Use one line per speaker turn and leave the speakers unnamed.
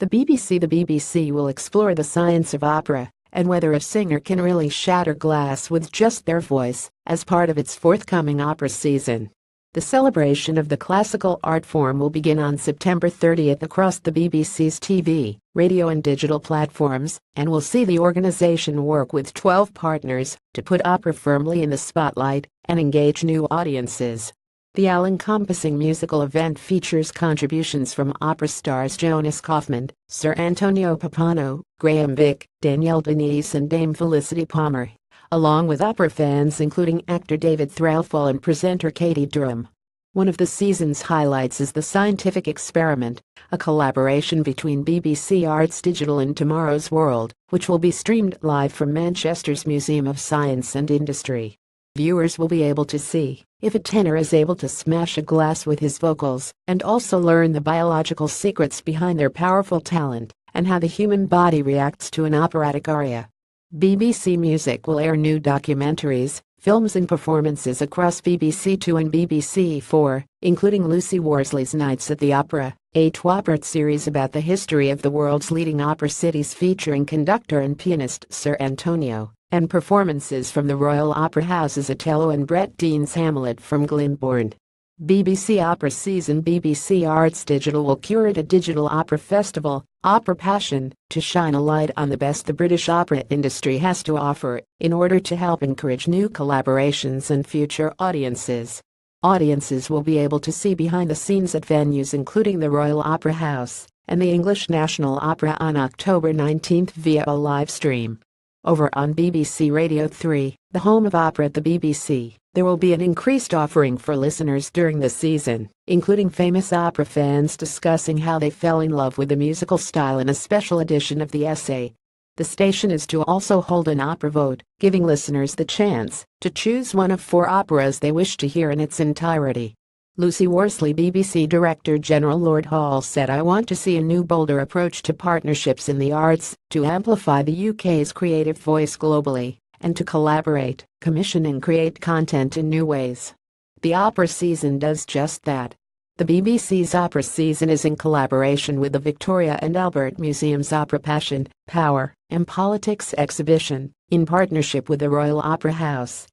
The BBC The BBC will explore the science of opera and whether a singer can really shatter glass with just their voice as part of its forthcoming opera season. The celebration of the classical art form will begin on September 30th across the BBC's TV, radio and digital platforms and will see the organization work with 12 partners to put opera firmly in the spotlight and engage new audiences. The all-encompassing musical event features contributions from opera stars Jonas Kaufman, Sir Antonio Papano, Graham Vick, Danielle Denise and Dame Felicity Palmer, along with opera fans including actor David Threlfall and presenter Katie Durham. One of the season's highlights is the Scientific Experiment, a collaboration between BBC Arts Digital and Tomorrow's World, which will be streamed live from Manchester's Museum of Science and Industry. Viewers will be able to see if a tenor is able to smash a glass with his vocals and also learn the biological secrets behind their powerful talent and how the human body reacts to an operatic aria. BBC Music will air new documentaries, films and performances across BBC Two and BBC Four, including Lucy Worsley's Nights at the Opera, a Twappert series about the history of the world's leading opera cities featuring conductor and pianist Sir Antonio and performances from the Royal Opera House's Otello and Brett Dean's Hamlet from Glyndebourne. BBC Opera Season BBC Arts Digital will curate a digital opera festival, Opera Passion, to shine a light on the best the British opera industry has to offer in order to help encourage new collaborations and future audiences. Audiences will be able to see behind the scenes at venues including the Royal Opera House and the English National Opera on October 19 via a live stream. Over on BBC Radio 3, the home of opera at the BBC, there will be an increased offering for listeners during the season, including famous opera fans discussing how they fell in love with the musical style in a special edition of the essay. The station is to also hold an opera vote, giving listeners the chance to choose one of four operas they wish to hear in its entirety. Lucy Worsley BBC Director General Lord Hall said I want to see a new bolder approach to partnerships in the arts, to amplify the UK's creative voice globally, and to collaborate, commission and create content in new ways. The opera season does just that. The BBC's opera season is in collaboration with the Victoria and Albert Museum's Opera Passion, Power, and Politics exhibition, in partnership with the Royal Opera House.